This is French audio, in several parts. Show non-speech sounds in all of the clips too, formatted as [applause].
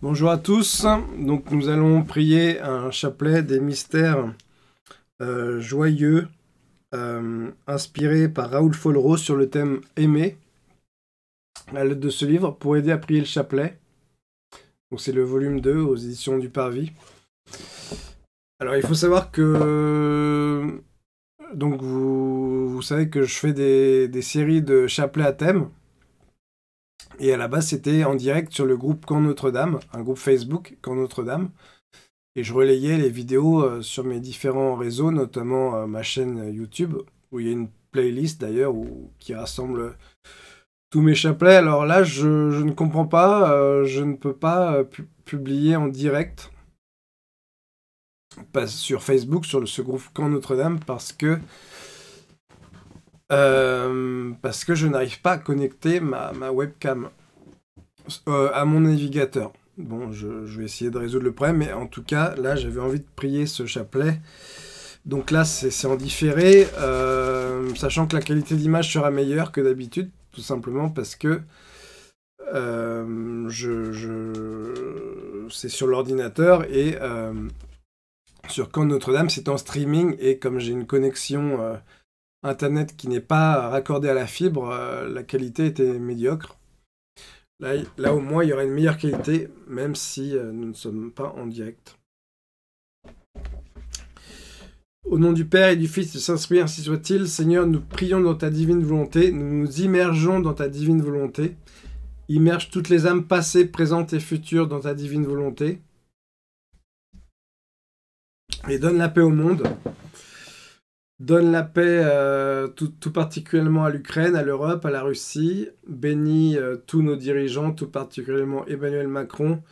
Bonjour à tous. Donc nous allons prier un chapelet des mystères euh, joyeux euh, inspiré par Raoul Folro sur le thème aimer à l'aide de ce livre pour aider à prier le chapelet. Donc c'est le volume 2 aux éditions du Parvis. Alors il faut savoir que donc vous, savez que je fais des, des séries de chapelets à thème. Et à la base, c'était en direct sur le groupe Camp Notre-Dame, un groupe Facebook Camp Notre-Dame. Et je relayais les vidéos euh, sur mes différents réseaux, notamment euh, ma chaîne YouTube, où il y a une playlist d'ailleurs qui rassemble tous mes chapelets. Alors là, je, ne comprends pas, euh, je ne peux pas publier en direct pas sur Facebook, sur le, ce groupe Camp Notre-Dame, parce que euh, parce que je n'arrive pas à connecter ma, webcam euh, à mon navigateur. Bon, je, vais essayer de résoudre le problème, mais en tout cas, là, j'avais envie de prier ce chapelet. Donc là, c'est en différé, euh, sachant que la qualité d'image sera meilleure que d'habitude, tout simplement parce que je, c'est sur l'ordinateur et sur Camp Notre-Dame, c'est en streaming, et comme j'ai une connexion Internet qui n'est pas raccordé à la fibre, euh, la qualité était médiocre. Là, au moins, il y aurait une meilleure qualité, même si euh, nous ne sommes pas en direct. Au nom du Père et du Fils du Saint-Esprit, ainsi soit-il, Seigneur, nous prions dans ta divine volonté, nous nous immergeons dans ta divine volonté. Immerge toutes les âmes passées, présentes et futures dans ta divine volonté. Et donne la paix au monde donne la paix euh, tout, particulièrement à l'Ukraine, à l'Europe, à la Russie, Bénis euh, tous nos dirigeants, tout particulièrement Emmanuel Macron,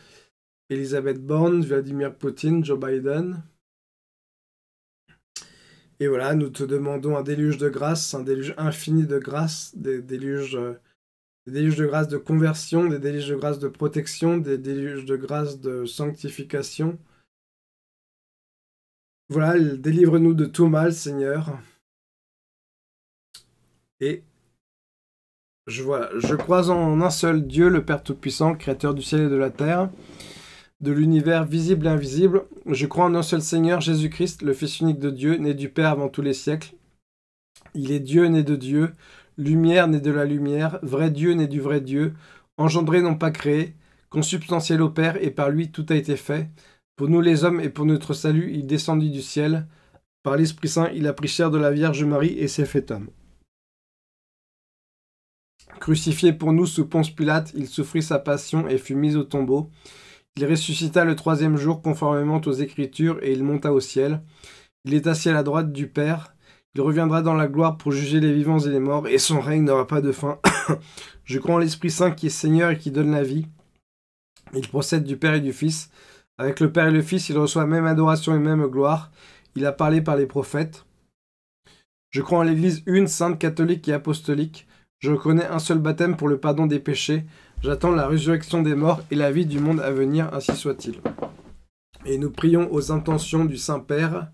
Elisabeth Borne, Vladimir Poutine, Joe Biden. Et voilà, nous te demandons un déluge de grâce, un déluge infini de grâce, des déluges, euh, des déluges de grâce de conversion, des déluges de grâce de protection, des déluges de grâce de sanctification, voilà, délivre-nous de tout mal, Seigneur. Et je, vois, je crois en un seul Dieu, le Père Tout-Puissant, Créateur du ciel et de la terre, de l'univers visible et invisible. Je crois en un seul Seigneur, Jésus-Christ, le Fils unique de Dieu, né du Père avant tous les siècles. Il est Dieu né de Dieu, lumière né de la lumière, vrai Dieu né du vrai Dieu, engendré non pas créé, consubstantiel au Père, et par lui tout a été fait pour nous les hommes et pour notre salut, il descendit du ciel. Par l'Esprit Saint, il a pris chair de la Vierge Marie et s'est fait homme. Crucifié pour nous sous Ponce Pilate, il souffrit sa passion et fut mis au tombeau. Il ressuscita le troisième jour conformément aux Écritures et il monta au ciel. Il est assis à la droite du Père. Il reviendra dans la gloire pour juger les vivants et les morts, et son règne n'aura pas de fin. [coughs] Je crois en l'Esprit Saint qui est Seigneur et qui donne la vie. Il procède du Père et du Fils. Avec le Père et le Fils, il reçoit même adoration et même gloire. Il a parlé par les prophètes. Je crois en l'Église une, sainte, catholique et apostolique. Je reconnais un seul baptême pour le pardon des péchés. J'attends la résurrection des morts et la vie du monde à venir, ainsi soit-il. Et nous prions aux intentions du Saint-Père,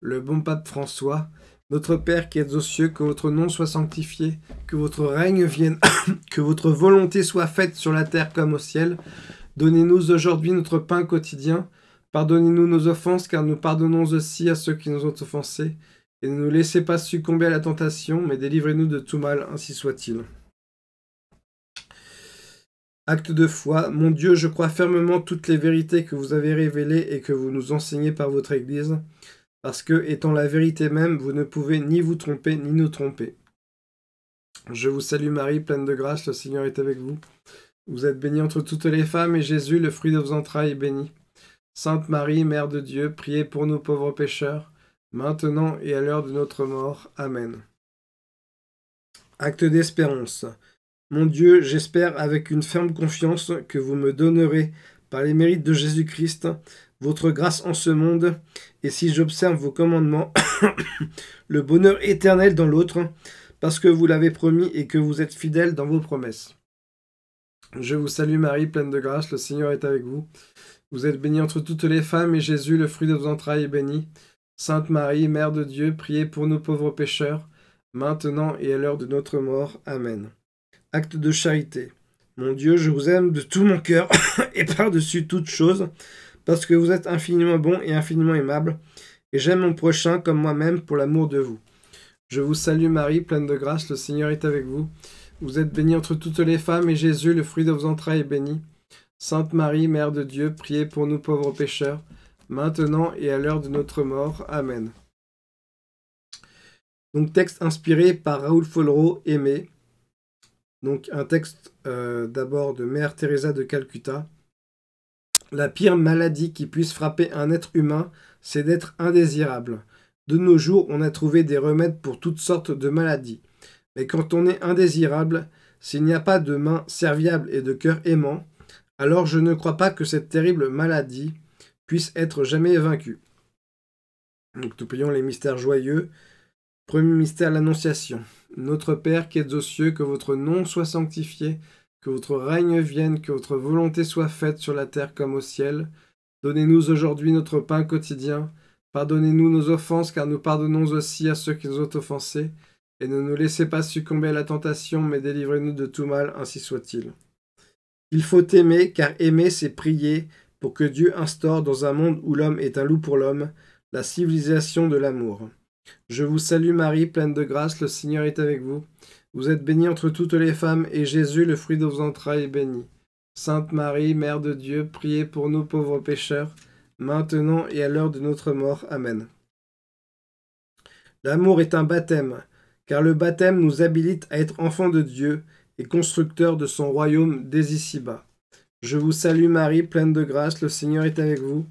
le bon pape François. Notre Père qui êtes aux cieux, que votre nom soit sanctifié, que votre règne vienne, [coughs] que votre volonté soit faite sur la terre comme au ciel. Donnez-nous aujourd'hui notre pain quotidien. Pardonnez-nous nos offenses, car nous pardonnons aussi à ceux qui nous ont offensés. Et ne nous laissez pas succomber à la tentation, mais délivrez-nous de tout mal, ainsi soit-il. Acte de foi, mon Dieu, je crois fermement toutes les vérités que vous avez révélées et que vous nous enseignez par votre Église, parce que, étant la vérité même, vous ne pouvez ni vous tromper ni nous tromper. Je vous salue Marie, pleine de grâce, le Seigneur est avec vous. Vous êtes bénie entre toutes les femmes, et Jésus, le fruit de vos entrailles, est béni. Sainte Marie, Mère de Dieu, priez pour nos pauvres pécheurs, maintenant et à l'heure de notre mort. Amen. Acte d'espérance. Mon Dieu, j'espère avec une ferme confiance que vous me donnerez, par les mérites de Jésus-Christ, votre grâce en ce monde, et si j'observe vos commandements, [coughs] le bonheur éternel dans l'autre, parce que vous l'avez promis et que vous êtes fidèle dans vos promesses. Je vous salue Marie, pleine de grâce, le Seigneur est avec vous. Vous êtes bénie entre toutes les femmes, et Jésus, le fruit de vos entrailles, est béni. Sainte Marie, Mère de Dieu, priez pour nos pauvres pécheurs, maintenant et à l'heure de notre mort. Amen. Acte de charité. Mon Dieu, je vous aime de tout mon cœur [coughs] et par-dessus toute chose, parce que vous êtes infiniment bon et infiniment aimable, et j'aime mon prochain comme moi-même pour l'amour de vous. Je vous salue Marie, pleine de grâce, le Seigneur est avec vous. Vous êtes bénie entre toutes les femmes, et Jésus, le fruit de vos entrailles, est béni. Sainte Marie, Mère de Dieu, priez pour nous pauvres pécheurs, maintenant et à l'heure de notre mort. Amen. Donc texte inspiré par Raoul Follereau, Aimé. Donc un texte euh, d'abord de Mère Teresa de Calcutta. La pire maladie qui puisse frapper un être humain, c'est d'être indésirable. De nos jours, on a trouvé des remèdes pour toutes sortes de maladies. Mais quand on est indésirable, s'il n'y a pas de main serviable et de cœur aimant, alors je ne crois pas que cette terrible maladie puisse être jamais vaincue. Donc nous les mystères joyeux. Premier mystère, l'Annonciation. Notre Père qui es aux cieux, que votre nom soit sanctifié, que votre règne vienne, que votre volonté soit faite sur la terre comme au ciel. Donnez-nous aujourd'hui notre pain quotidien. Pardonnez-nous nos offenses, car nous pardonnons aussi à ceux qui nous ont offensés et ne nous laissez pas succomber à la tentation, mais délivrez-nous de tout mal, ainsi soit-il. Il faut aimer, car aimer, c'est prier pour que Dieu instaure dans un monde où l'homme est un loup pour l'homme, la civilisation de l'amour. Je vous salue Marie, pleine de grâce, le Seigneur est avec vous. Vous êtes bénie entre toutes les femmes, et Jésus, le fruit de vos entrailles, est béni. Sainte Marie, Mère de Dieu, priez pour nous pauvres pécheurs, maintenant et à l'heure de notre mort. Amen. L'amour est un baptême car le baptême nous habilite à être enfants de Dieu et constructeurs de son royaume dès ici-bas. Je vous salue Marie, pleine de grâce, le Seigneur est avec vous.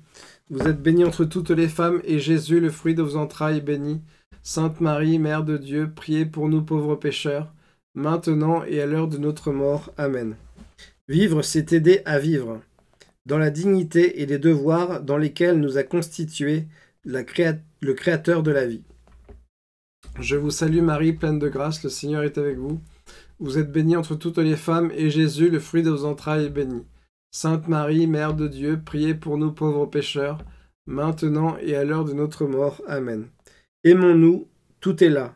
Vous êtes bénie entre toutes les femmes, et Jésus, le fruit de vos entrailles, est béni. Sainte Marie, Mère de Dieu, priez pour nous pauvres pécheurs, maintenant et à l'heure de notre mort. Amen. Vivre, c'est aider à vivre, dans la dignité et les devoirs dans lesquels nous a constitués le Créateur de la vie. Je vous salue Marie, pleine de grâce, le Seigneur est avec vous. Vous êtes bénie entre toutes les femmes, et Jésus, le fruit de vos entrailles, est béni. Sainte Marie, Mère de Dieu, priez pour nous pauvres pécheurs, maintenant et à l'heure de notre mort. Amen. Aimons-nous, tout est là.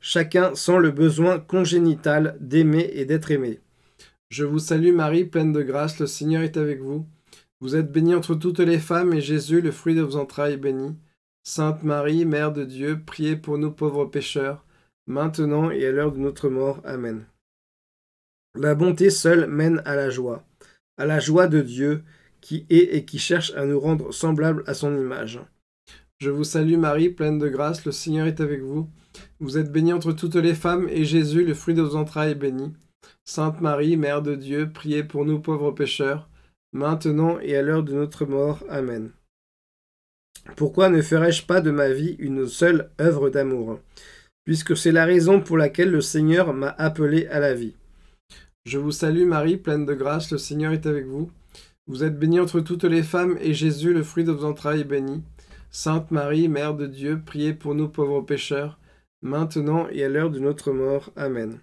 Chacun sent le besoin congénital d'aimer et d'être aimé. Je vous salue Marie, pleine de grâce, le Seigneur est avec vous. Vous êtes bénie entre toutes les femmes, et Jésus, le fruit de vos entrailles, est béni. Sainte Marie, Mère de Dieu, priez pour nous pauvres pécheurs, maintenant et à l'heure de notre mort. Amen. La bonté seule mène à la joie, à la joie de Dieu, qui est et qui cherche à nous rendre semblables à son image. Je vous salue Marie, pleine de grâce, le Seigneur est avec vous. Vous êtes bénie entre toutes les femmes, et Jésus, le fruit de vos entrailles, est béni. Sainte Marie, Mère de Dieu, priez pour nous pauvres pécheurs, maintenant et à l'heure de notre mort. Amen. Pourquoi ne ferais-je pas de ma vie une seule œuvre d'amour Puisque c'est la raison pour laquelle le Seigneur m'a appelé à la vie. Je vous salue Marie, pleine de grâce, le Seigneur est avec vous. Vous êtes bénie entre toutes les femmes, et Jésus, le fruit de vos entrailles, est béni. Sainte Marie, Mère de Dieu, priez pour nous pauvres pécheurs, maintenant et à l'heure de notre mort. Amen.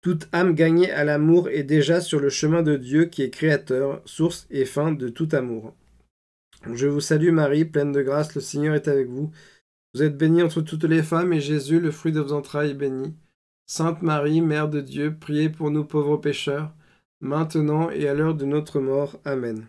Toute âme gagnée à l'amour est déjà sur le chemin de Dieu qui est créateur, source et fin de tout amour. Je vous salue Marie, pleine de grâce, le Seigneur est avec vous. Vous êtes bénie entre toutes les femmes, et Jésus, le fruit de vos entrailles, est béni. Sainte Marie, Mère de Dieu, priez pour nous pauvres pécheurs, maintenant et à l'heure de notre mort. Amen.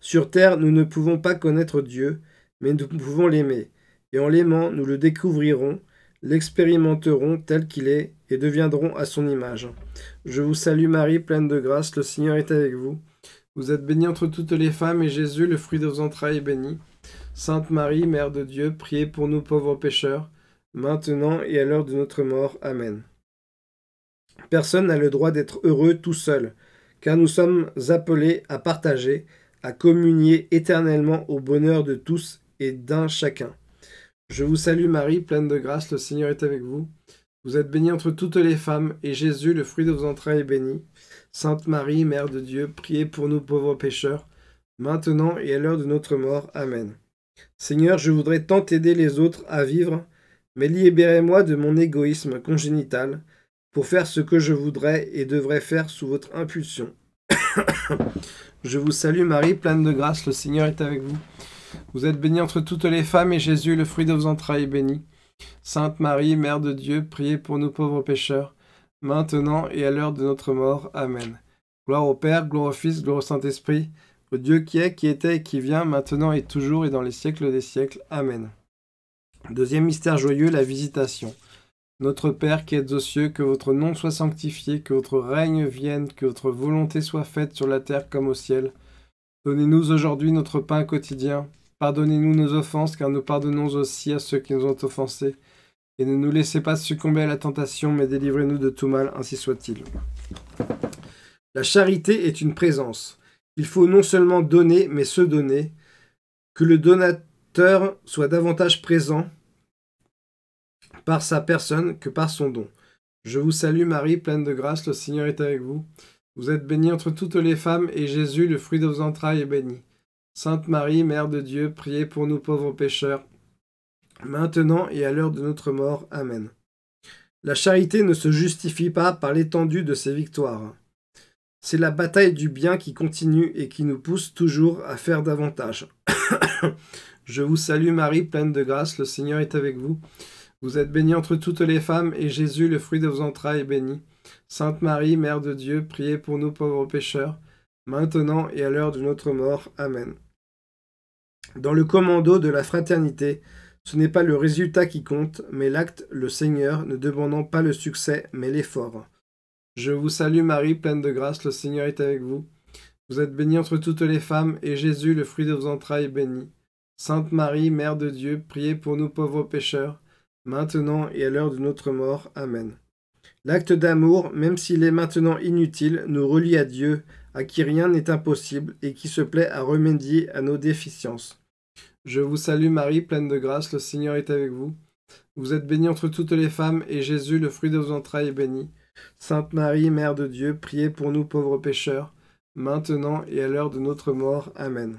Sur terre, nous ne pouvons pas connaître Dieu, mais nous pouvons l'aimer, et en l'aimant, nous le découvrirons, l'expérimenterons tel qu'il est, et deviendrons à son image. Je vous salue Marie, pleine de grâce, le Seigneur est avec vous. Vous êtes bénie entre toutes les femmes, et Jésus, le fruit de vos entrailles, est béni. Sainte Marie, Mère de Dieu, priez pour nous pauvres pécheurs, maintenant et à l'heure de notre mort. Amen. Personne n'a le droit d'être heureux tout seul, car nous sommes appelés à partager, à communier éternellement au bonheur de tous et d'un chacun. Je vous salue Marie, pleine de grâce, le Seigneur est avec vous. Vous êtes bénie entre toutes les femmes, et Jésus, le fruit de vos entrailles, est béni. Sainte Marie, Mère de Dieu, priez pour nous pauvres pécheurs, maintenant et à l'heure de notre mort. Amen. Seigneur, je voudrais tant aider les autres à vivre, mais libérez-moi de mon égoïsme congénital pour faire ce que je voudrais et devrais faire sous votre impulsion. [coughs] je vous salue Marie, pleine de grâce, le Seigneur est avec vous. Vous êtes bénie entre toutes les femmes et Jésus, le fruit de vos entrailles, est béni. Sainte Marie, Mère de Dieu, priez pour nous pauvres pécheurs maintenant et à l'heure de notre mort. Amen. Gloire au Père, gloire au Fils, gloire au Saint-Esprit, au Dieu qui est, qui était et qui vient, maintenant et toujours et dans les siècles des siècles. Amen. Deuxième mystère joyeux, la visitation. Notre Père qui êtes aux cieux, que votre nom soit sanctifié, que votre règne vienne, que votre volonté soit faite sur la terre comme au ciel. Donnez-nous aujourd'hui notre pain quotidien. Pardonnez-nous nos offenses, car nous pardonnons aussi à ceux qui nous ont offensés et ne nous laissez pas succomber à la tentation, mais délivrez-nous de tout mal, ainsi soit-il. La charité est une présence. Il faut non seulement donner, mais se donner, que le donateur soit davantage présent par sa personne que par son don. Je vous salue Marie, pleine de grâce, le Seigneur est avec vous. Vous êtes bénie entre toutes les femmes, et Jésus, le fruit de vos entrailles, est béni. Sainte Marie, Mère de Dieu, priez pour nous pauvres pécheurs maintenant et à l'heure de notre mort. Amen. La charité ne se justifie pas par l'étendue de ses victoires. C'est la bataille du bien qui continue et qui nous pousse toujours à faire davantage. [coughs] Je vous salue Marie, pleine de grâce, le Seigneur est avec vous. Vous êtes bénie entre toutes les femmes, et Jésus, le fruit de vos entrailles, est béni. Sainte Marie, Mère de Dieu, priez pour nous pauvres pécheurs, maintenant et à l'heure de notre mort. Amen. Dans le commando de la fraternité, ce n'est pas le résultat qui compte, mais l'acte, le Seigneur, ne demandant pas le succès, mais l'effort. Je vous salue Marie, pleine de grâce, le Seigneur est avec vous. Vous êtes bénie entre toutes les femmes, et Jésus, le fruit de vos entrailles, est béni. Sainte Marie, Mère de Dieu, priez pour nous pauvres pécheurs, maintenant et à l'heure de notre mort. Amen. L'acte d'amour, même s'il est maintenant inutile, nous relie à Dieu, à qui rien n'est impossible, et qui se plaît à remédier à nos déficiences. Je vous salue Marie, pleine de grâce, le Seigneur est avec vous. Vous êtes bénie entre toutes les femmes, et Jésus, le fruit de vos entrailles, est béni. Sainte Marie, Mère de Dieu, priez pour nous pauvres pécheurs, maintenant et à l'heure de notre mort. Amen.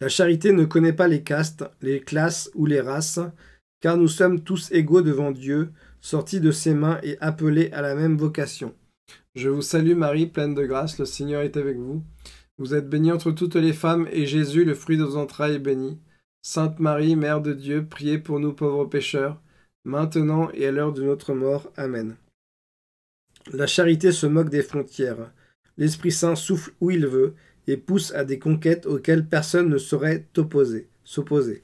La charité ne connaît pas les castes, les classes ou les races, car nous sommes tous égaux devant Dieu, sortis de ses mains et appelés à la même vocation. Je vous salue Marie, pleine de grâce, le Seigneur est avec vous. Vous êtes bénie entre toutes les femmes, et Jésus, le fruit de vos entrailles, est béni. Sainte Marie, Mère de Dieu, priez pour nous pauvres pécheurs, maintenant et à l'heure de notre mort. Amen. La charité se moque des frontières. L'Esprit Saint souffle où il veut et pousse à des conquêtes auxquelles personne ne saurait s'opposer.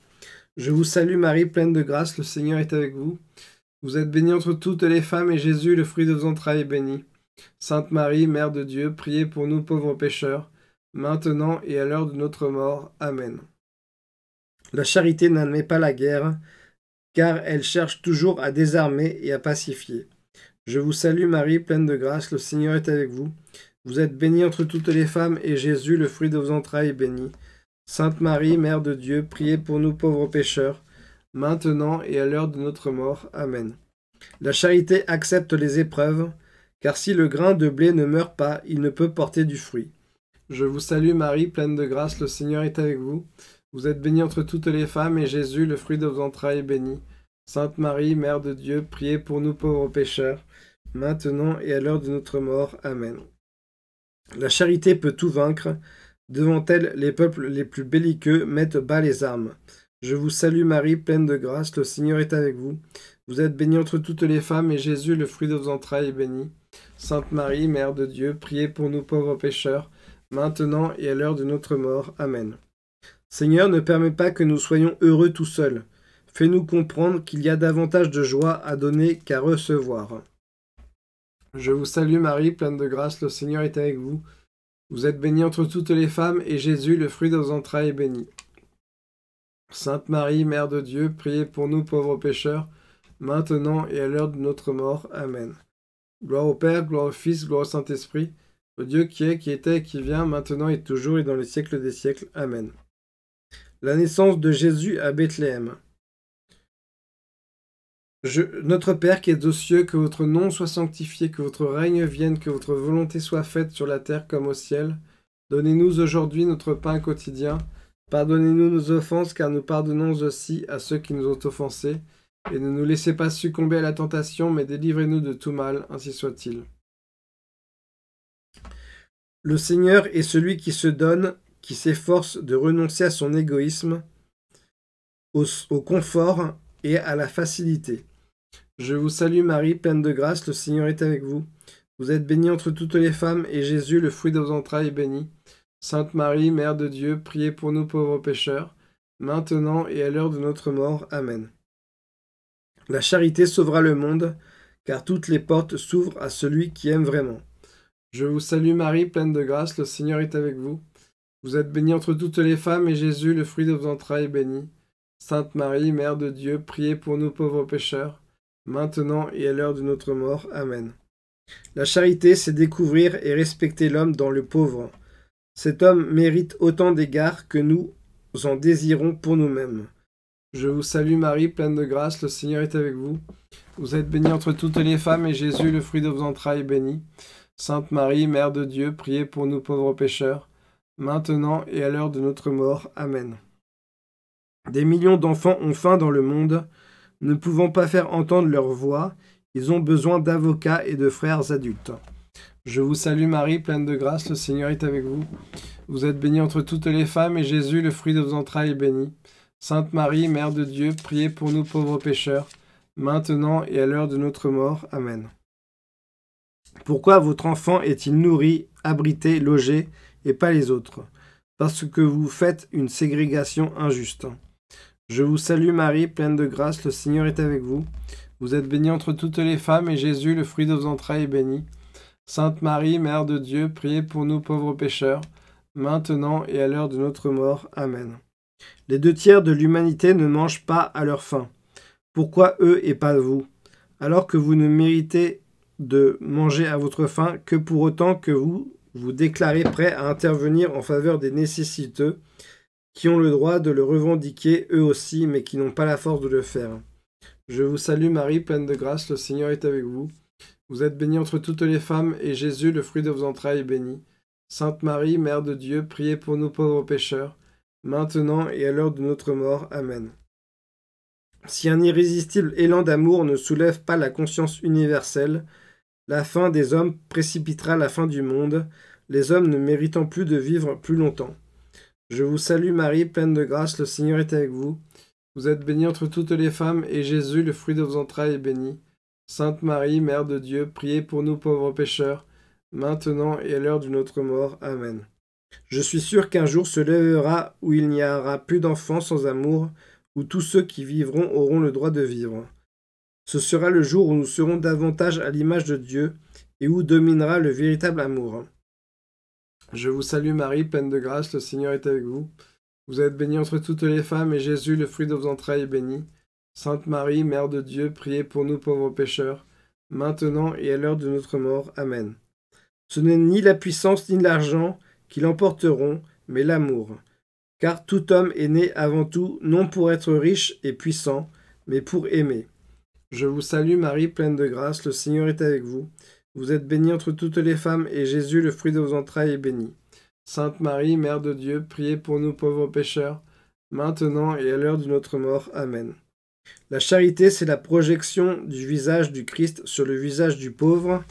Je vous salue Marie, pleine de grâce, le Seigneur est avec vous. Vous êtes bénie entre toutes les femmes, et Jésus, le fruit de vos entrailles, est béni. Sainte Marie, Mère de Dieu, priez pour nous pauvres pécheurs, maintenant et à l'heure de notre mort. Amen. La charité n'admet pas la guerre, car elle cherche toujours à désarmer et à pacifier. Je vous salue Marie, pleine de grâce, le Seigneur est avec vous. Vous êtes bénie entre toutes les femmes, et Jésus, le fruit de vos entrailles, est béni. Sainte Marie, Mère de Dieu, priez pour nous pauvres pécheurs, maintenant et à l'heure de notre mort. Amen. La charité accepte les épreuves, car si le grain de blé ne meurt pas, il ne peut porter du fruit. Je vous salue Marie, pleine de grâce, le Seigneur est avec vous. Vous êtes bénie entre toutes les femmes, et Jésus, le fruit de vos entrailles, est béni. Sainte Marie, Mère de Dieu, priez pour nous pauvres pécheurs, maintenant et à l'heure de notre mort. Amen. La charité peut tout vaincre. Devant elle, les peuples les plus belliqueux mettent bas les armes. Je vous salue Marie, pleine de grâce, le Seigneur est avec vous. Vous êtes bénie entre toutes les femmes, et Jésus, le fruit de vos entrailles, est béni. Sainte Marie, Mère de Dieu, priez pour nous pauvres pécheurs, maintenant et à l'heure de notre mort. Amen. Seigneur, ne permets pas que nous soyons heureux tout seuls. Fais-nous comprendre qu'il y a davantage de joie à donner qu'à recevoir. Je vous salue Marie, pleine de grâce, le Seigneur est avec vous. Vous êtes bénie entre toutes les femmes, et Jésus, le fruit de vos entrailles, est béni. Sainte Marie, Mère de Dieu, priez pour nous pauvres pécheurs, maintenant et à l'heure de notre mort. Amen. Gloire au Père, gloire au Fils, gloire au Saint-Esprit, au Dieu qui est, qui était qui vient, maintenant et toujours et dans les siècles des siècles. Amen. La naissance de Jésus à Bethléem. notre Père qui es aux cieux, que votre nom soit sanctifié, que votre règne vienne, que votre volonté soit faite sur la terre comme au ciel. Donnez-nous aujourd'hui notre pain quotidien. Pardonnez-nous nos offenses, car nous pardonnons aussi à ceux qui nous ont offensés. Et ne nous laissez pas succomber à la tentation, mais délivrez-nous de tout mal, ainsi soit-il. Le Seigneur est celui qui se donne, qui s'efforce de renoncer à son égoïsme, au, confort et à la facilité. Je vous salue Marie, pleine de grâce, le Seigneur est avec vous. Vous êtes bénie entre toutes les femmes, et Jésus, le fruit de vos entrailles, est béni. Sainte Marie, Mère de Dieu, priez pour nous pauvres pécheurs, maintenant et à l'heure de notre mort. Amen. La charité sauvera le monde, car toutes les portes s'ouvrent à celui qui aime vraiment. Je vous salue Marie, pleine de grâce, le Seigneur est avec vous. Vous êtes bénie entre toutes les femmes, et Jésus, le fruit de vos entrailles, est béni. Sainte Marie, Mère de Dieu, priez pour nous pauvres pécheurs, maintenant et à l'heure de notre mort. Amen. La charité, c'est découvrir et respecter l'homme dans le pauvre. Cet homme mérite autant d'égards que nous en désirons pour nous-mêmes. Je vous salue Marie, pleine de grâce, le Seigneur est avec vous. Vous êtes bénie entre toutes les femmes, et Jésus, le fruit de vos entrailles, est béni. Sainte Marie, Mère de Dieu, priez pour nous pauvres pécheurs, maintenant et à l'heure de notre mort. Amen. Des millions d'enfants ont faim dans le monde, ne pouvant pas faire entendre leur voix, ils ont besoin d'avocats et de frères adultes. Je vous salue Marie, pleine de grâce, le Seigneur est avec vous. Vous êtes bénie entre toutes les femmes, et Jésus, le fruit de vos entrailles, est béni. Sainte Marie, Mère de Dieu, priez pour nous pauvres pécheurs, maintenant et à l'heure de notre mort. Amen. Pourquoi votre enfant est-il nourri, abrité, logé et pas les autres Parce que vous faites une ségrégation injuste. Je vous salue Marie, pleine de grâce, le Seigneur est avec vous. Vous êtes bénie entre toutes les femmes et Jésus, le fruit de vos entrailles, est béni. Sainte Marie, Mère de Dieu, priez pour nous pauvres pécheurs, maintenant et à l'heure de notre mort. Amen. Les deux tiers de l'humanité ne mangent pas à leur faim. Pourquoi eux et pas vous Alors que vous ne méritez de manger à votre faim que pour autant que vous vous déclarez prêt à intervenir en faveur des nécessiteux qui ont le droit de le revendiquer eux aussi mais qui n'ont pas la force de le faire. Je vous salue Marie, pleine de grâce, le Seigneur est avec vous. Vous êtes bénie entre toutes les femmes et Jésus, le fruit de vos entrailles, est béni. Sainte Marie, Mère de Dieu, priez pour nos pauvres pécheurs, maintenant et à l'heure de notre mort. Amen. Si un irrésistible élan d'amour ne soulève pas la conscience universelle, la fin des hommes précipitera la fin du monde, les hommes ne méritant plus de vivre plus longtemps. Je vous salue Marie, pleine de grâce, le Seigneur est avec vous. Vous êtes bénie entre toutes les femmes, et Jésus, le fruit de vos entrailles, est béni. Sainte Marie, Mère de Dieu, priez pour nous pauvres pécheurs, maintenant et à l'heure de notre mort. Amen. Je suis sûr qu'un jour se lèvera où il n'y aura plus d'enfants sans amour, où tous ceux qui vivront auront le droit de vivre. Ce sera le jour où nous serons davantage à l'image de Dieu et où dominera le véritable amour. Je vous salue Marie, pleine de grâce, le Seigneur est avec vous. Vous êtes bénie entre toutes les femmes, et Jésus, le fruit de vos entrailles, est béni. Sainte Marie, Mère de Dieu, priez pour nous pauvres pécheurs, maintenant et à l'heure de notre mort. Amen. Ce n'est ni la puissance ni l'argent qui l'emporteront, mais l'amour. Car tout homme est né avant tout non pour être riche et puissant, mais pour aimer. Je vous salue Marie, pleine de grâce, le Seigneur est avec vous. Vous êtes bénie entre toutes les femmes, et Jésus, le fruit de vos entrailles, est béni. Sainte Marie, Mère de Dieu, priez pour nous pauvres pécheurs, maintenant et à l'heure de notre mort. Amen. La charité, c'est la projection du visage du Christ sur le visage du pauvre,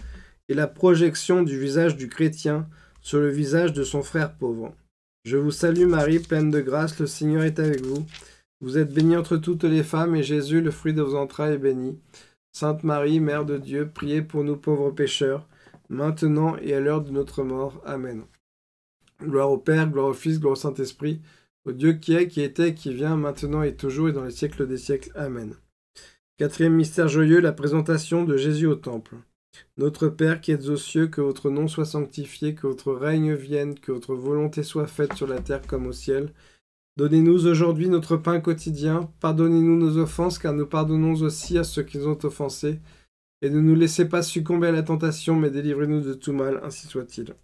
et la projection du visage du chrétien sur le visage de son frère pauvre. Je vous salue Marie, pleine de grâce, le Seigneur est avec vous. Vous êtes bénie entre toutes les femmes, et Jésus, le fruit de vos entrailles, est béni. Sainte Marie, Mère de Dieu, priez pour nous pauvres pécheurs, maintenant et à l'heure de notre mort. Amen. Gloire au Père, gloire au Fils, gloire au Saint-Esprit, au Dieu qui est, qui était, qui vient, maintenant et toujours et dans les siècles des siècles. Amen. Quatrième mystère joyeux, la présentation de Jésus au Temple. Notre Père qui êtes aux cieux, que votre nom soit sanctifié, que votre règne vienne, que votre volonté soit faite sur la terre comme au ciel. Donnez-nous aujourd'hui notre pain quotidien, pardonnez-nous nos offenses, car nous pardonnons aussi à ceux qui nous ont offensés, et ne nous laissez pas succomber à la tentation, mais délivrez-nous de tout mal, ainsi soit-il.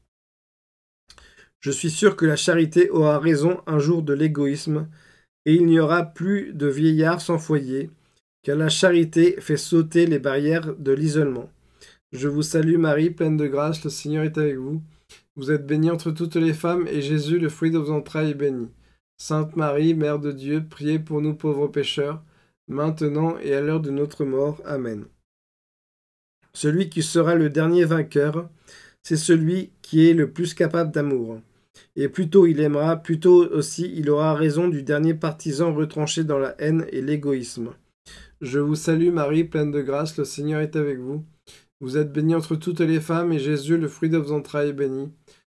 Je suis sûr que la charité aura raison un jour de l'égoïsme, et il n'y aura plus de vieillards sans foyer, car la charité fait sauter les barrières de l'isolement. Je vous salue Marie, pleine de grâce, le Seigneur est avec vous. Vous êtes bénie entre toutes les femmes, et Jésus, le fruit de vos entrailles, est béni. Sainte Marie, Mère de Dieu, priez pour nous pauvres pécheurs, maintenant et à l'heure de notre mort. Amen. Celui qui sera le dernier vainqueur, c'est celui qui est le plus capable d'amour. Et plus tôt il aimera, plus tôt aussi il aura raison du dernier partisan retranché dans la haine et l'égoïsme. Je vous salue Marie, pleine de grâce, le Seigneur est avec vous. Vous êtes bénie entre toutes les femmes, et Jésus, le fruit de vos entrailles, est béni.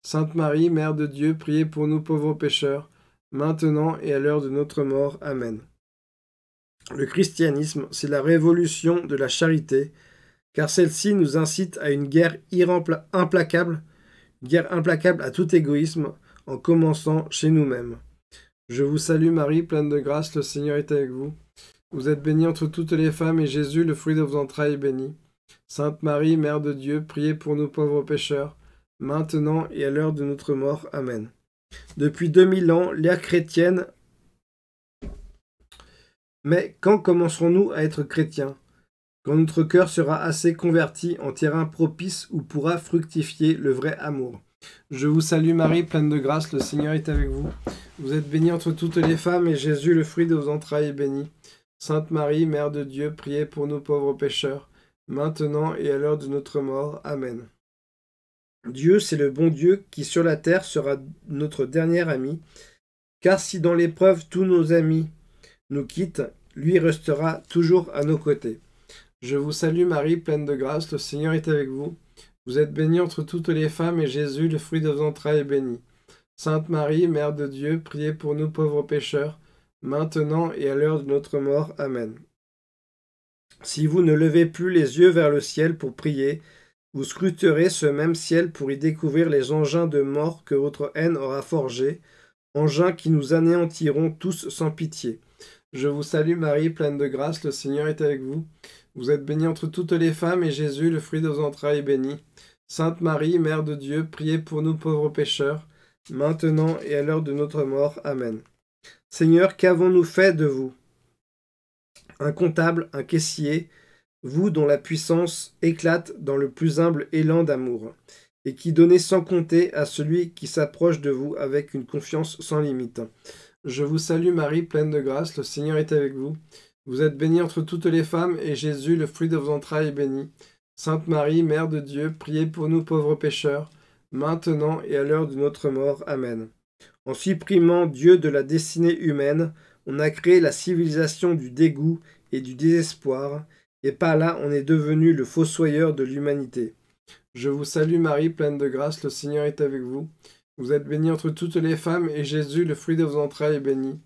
Sainte Marie, Mère de Dieu, priez pour nous pauvres pécheurs maintenant et à l'heure de notre mort. Amen. Le christianisme, c'est la révolution de la charité, car celle-ci nous incite à une guerre implacable, guerre implacable à tout égoïsme, en commençant chez nous-mêmes. Je vous salue Marie, pleine de grâce, le Seigneur est avec vous. Vous êtes bénie entre toutes les femmes, et Jésus, le fruit de vos entrailles, est béni. Sainte Marie, Mère de Dieu, priez pour nous pauvres pécheurs, maintenant et à l'heure de notre mort. Amen depuis 2000 ans, l'ère chrétienne. Mais quand commencerons-nous à être chrétiens Quand notre cœur sera assez converti en terrain propice où pourra fructifier le vrai amour. Je vous salue Marie, pleine de grâce, le Seigneur est avec vous. Vous êtes bénie entre toutes les femmes, et Jésus, le fruit de vos entrailles, est béni. Sainte Marie, Mère de Dieu, priez pour nous pauvres pécheurs, maintenant et à l'heure de notre mort. Amen. Dieu, c'est le bon Dieu qui sur la terre sera notre dernier ami, car si dans l'épreuve tous nos amis nous quittent, lui restera toujours à nos côtés. Je vous salue Marie, pleine de grâce, le Seigneur est avec vous. Vous êtes bénie entre toutes les femmes, et Jésus, le fruit de vos entrailles, est béni. Sainte Marie, Mère de Dieu, priez pour nous pauvres pécheurs, maintenant et à l'heure de notre mort. Amen. Si vous ne levez plus les yeux vers le ciel pour prier, vous scruterez ce même ciel pour y découvrir les engins de mort que votre haine aura forgés, engins qui nous anéantiront tous sans pitié. Je vous salue Marie, pleine de grâce, le Seigneur est avec vous. Vous êtes bénie entre toutes les femmes, et Jésus, le fruit de vos entrailles, est béni. Sainte Marie, Mère de Dieu, priez pour nous pauvres pécheurs, maintenant et à l'heure de notre mort. Amen. Seigneur, qu'avons-nous fait de vous Un comptable, un caissier, vous dont la puissance éclate dans le plus humble élan d'amour, et qui donnez sans compter à celui qui s'approche de vous avec une confiance sans limite. Je vous salue Marie, pleine de grâce, le Seigneur est avec vous. Vous êtes bénie entre toutes les femmes, et Jésus, le fruit de vos entrailles, est béni. Sainte Marie, Mère de Dieu, priez pour nous pauvres pécheurs, maintenant et à l'heure de notre mort. Amen. En supprimant Dieu de la destinée humaine, on a créé la civilisation du dégoût et du désespoir, et par là on est devenu le fossoyeur de l'humanité. Je vous salue Marie, pleine de grâce, le Seigneur est avec vous. Vous êtes bénie entre toutes les femmes, et Jésus, le fruit de vos entrailles, est béni.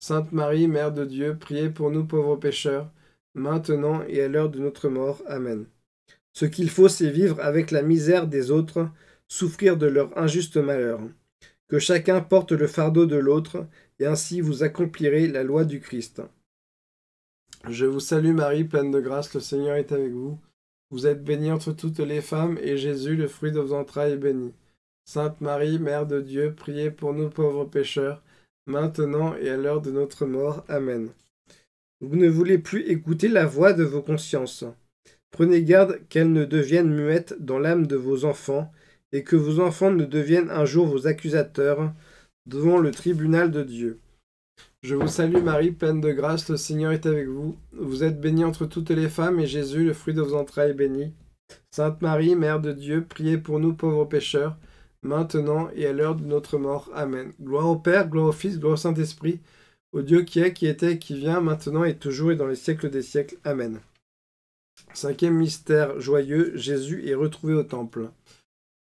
Sainte Marie, Mère de Dieu, priez pour nous pauvres pécheurs, maintenant et à l'heure de notre mort. Amen. Ce qu'il faut, c'est vivre avec la misère des autres, souffrir de leur injuste malheur. Que chacun porte le fardeau de l'autre, et ainsi vous accomplirez la loi du Christ. Je vous salue Marie, pleine de grâce, le Seigneur est avec vous. Vous êtes bénie entre toutes les femmes, et Jésus, le fruit de vos entrailles, est béni. Sainte Marie, Mère de Dieu, priez pour nous pauvres pécheurs, maintenant et à l'heure de notre mort. Amen. Vous ne voulez plus écouter la voix de vos consciences. Prenez garde qu'elles ne deviennent muettes dans l'âme de vos enfants, et que vos enfants ne deviennent un jour vos accusateurs devant le tribunal de Dieu. Je vous salue Marie, pleine de grâce, le Seigneur est avec vous. Vous êtes bénie entre toutes les femmes, et Jésus, le fruit de vos entrailles, est béni. Sainte Marie, Mère de Dieu, priez pour nous pauvres pécheurs, maintenant et à l'heure de notre mort. Amen. Gloire au Père, gloire au Fils, gloire au Saint-Esprit, au Dieu qui est, qui était, qui vient, maintenant et toujours et dans les siècles des siècles. Amen. Cinquième mystère joyeux, Jésus est retrouvé au temple.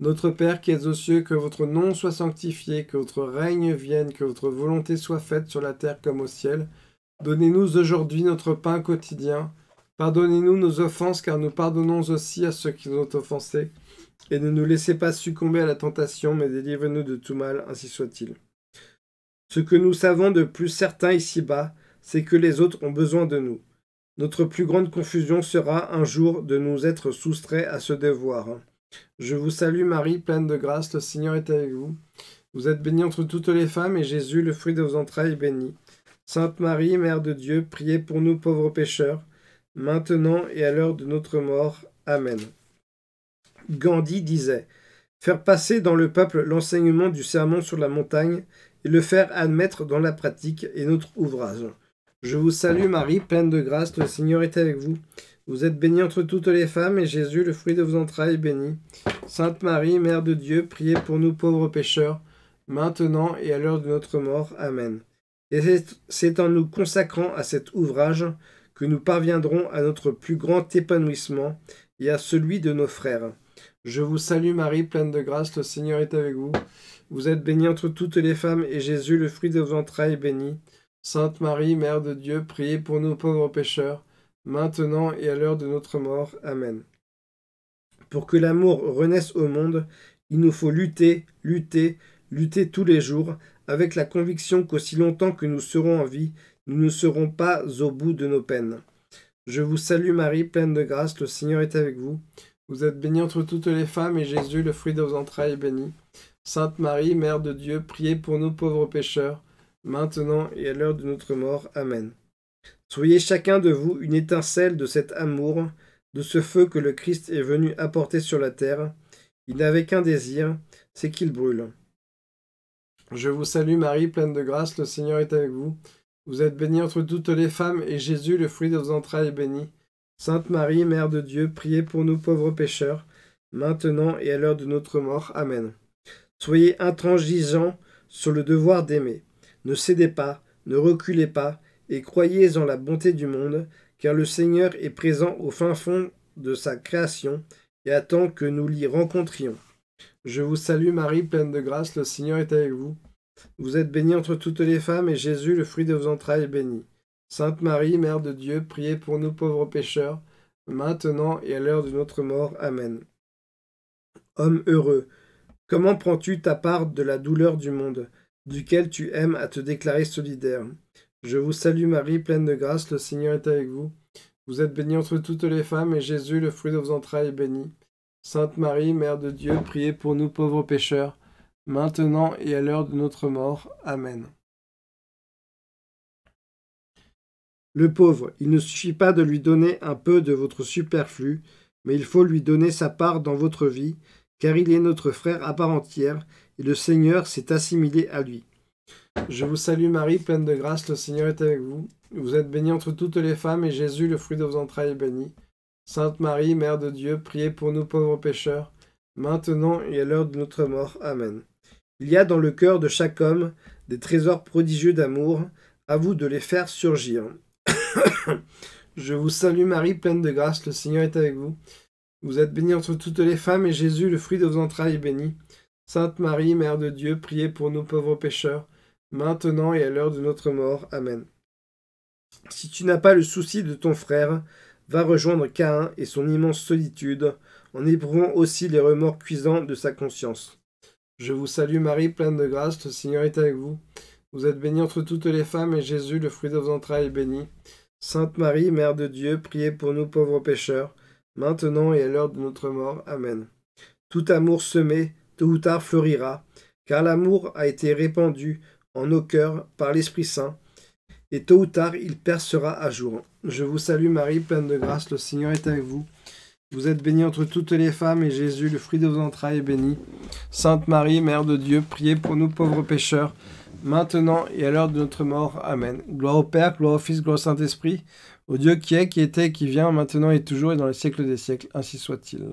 Notre Père qui es aux cieux, que votre nom soit sanctifié, que votre règne vienne, que votre volonté soit faite sur la terre comme au ciel. Donnez-nous aujourd'hui notre pain quotidien. Pardonnez-nous nos offenses, car nous pardonnons aussi à ceux qui nous ont offensés. Et ne nous laissez pas succomber à la tentation, mais délivre-nous de tout mal, ainsi soit-il. Ce que nous savons de plus certain ici-bas, c'est que les autres ont besoin de nous. Notre plus grande confusion sera un jour de nous être soustraits à ce devoir. Je vous salue Marie, pleine de grâce, le Seigneur est avec vous. Vous êtes bénie entre toutes les femmes, et Jésus, le fruit de vos entrailles, est béni. Sainte Marie, Mère de Dieu, priez pour nous pauvres pécheurs, maintenant et à l'heure de notre mort. Amen. Gandhi disait Faire passer dans le peuple l'enseignement du sermon sur la montagne et le faire admettre dans la pratique et notre ouvrage. Je vous salue Marie, pleine de grâce, le Seigneur est avec vous. Vous êtes bénie entre toutes les femmes, et Jésus, le fruit de vos entrailles, est béni. Sainte Marie, Mère de Dieu, priez pour nous pauvres pécheurs, maintenant et à l'heure de notre mort. Amen. Et c'est en nous consacrant à cet ouvrage que nous parviendrons à notre plus grand épanouissement et à celui de nos frères. Je vous salue Marie, pleine de grâce, le Seigneur est avec vous. Vous êtes bénie entre toutes les femmes, et Jésus, le fruit de vos entrailles, est béni. Sainte Marie, Mère de Dieu, priez pour nous pauvres pécheurs, maintenant et à l'heure de notre mort. Amen. Pour que l'amour renaisse au monde, il nous faut lutter, lutter, lutter tous les jours, avec la conviction qu'aussi longtemps que nous serons en vie, nous ne serons pas au bout de nos peines. Je vous salue Marie, pleine de grâce, le Seigneur est avec vous. Vous êtes bénie entre toutes les femmes, et Jésus, le fruit de vos entrailles, est béni. Sainte Marie, Mère de Dieu, priez pour nos pauvres pécheurs, maintenant et à l'heure de notre mort. Amen. Soyez chacun de vous une étincelle de cet amour, de ce feu que le Christ est venu apporter sur la terre. Il n'avait qu'un désir, c'est qu'il brûle. Je vous salue Marie, pleine de grâce, le Seigneur est avec vous. Vous êtes bénie entre toutes les femmes, et Jésus, le fruit de vos entrailles, est béni. Sainte Marie, Mère de Dieu, priez pour nous pauvres pécheurs, maintenant et à l'heure de notre mort. Amen. Soyez intransigeants sur le devoir d'aimer. Ne cédez pas, ne reculez pas, et croyez en la bonté du monde, car le Seigneur est présent au fin fond de sa création et attend que nous l'y rencontrions. Je vous salue Marie, pleine de grâce, le Seigneur est avec vous. Vous êtes bénie entre toutes les femmes, et Jésus, le fruit de vos entrailles, est béni. Sainte Marie, Mère de Dieu, priez pour nous pauvres pécheurs, maintenant et à l'heure de notre mort. Amen. Homme heureux, comment prends-tu ta part de la douleur du monde, duquel tu aimes à te déclarer solidaire je vous salue Marie, pleine de grâce, le Seigneur est avec vous. Vous êtes bénie entre toutes les femmes, et Jésus, le fruit de vos entrailles, est béni. Sainte Marie, Mère de Dieu, priez pour nous pauvres pécheurs, maintenant et à l'heure de notre mort. Amen. Le pauvre, il ne suffit pas de lui donner un peu de votre superflu, mais il faut lui donner sa part dans votre vie, car il est notre frère à part entière, et le Seigneur s'est assimilé à lui. Je vous salue Marie, pleine de grâce, le Seigneur est avec vous. Vous êtes bénie entre toutes les femmes, et Jésus, le fruit de vos entrailles, est béni. Sainte Marie, Mère de Dieu, priez pour nous pauvres pécheurs, maintenant et à l'heure de notre mort. Amen. Il y a dans le cœur de chaque homme des trésors prodigieux d'amour, à vous de les faire surgir. [coughs] Je vous salue Marie, pleine de grâce, le Seigneur est avec vous. Vous êtes bénie entre toutes les femmes, et Jésus, le fruit de vos entrailles, est béni. Sainte Marie, Mère de Dieu, priez pour nous pauvres pécheurs, maintenant et à l'heure de notre mort. Amen. Si tu n'as pas le souci de ton frère, va rejoindre Caïn et son immense solitude, en éprouvant aussi les remords cuisants de sa conscience. Je vous salue Marie, pleine de grâce, le Seigneur est avec vous. Vous êtes bénie entre toutes les femmes, et Jésus, le fruit de vos entrailles, est béni. Sainte Marie, Mère de Dieu, priez pour nous pauvres pécheurs, maintenant et à l'heure de notre mort. Amen. Tout amour semé, tôt ou tard fleurira, car l'amour a été répandu en nos cœurs par l'Esprit Saint, et tôt ou tard il percera à jour. Je vous salue Marie, pleine de grâce, le Seigneur est avec vous. Vous êtes bénie entre toutes les femmes, et Jésus, le fruit de vos entrailles, est béni. Sainte Marie, Mère de Dieu, priez pour nous pauvres pécheurs, maintenant et à l'heure de notre mort. Amen. Gloire au Père, gloire au Fils, gloire au Saint-Esprit, au Dieu qui est, qui était, qui vient, maintenant et toujours, et dans les siècles des siècles. Ainsi soit-il.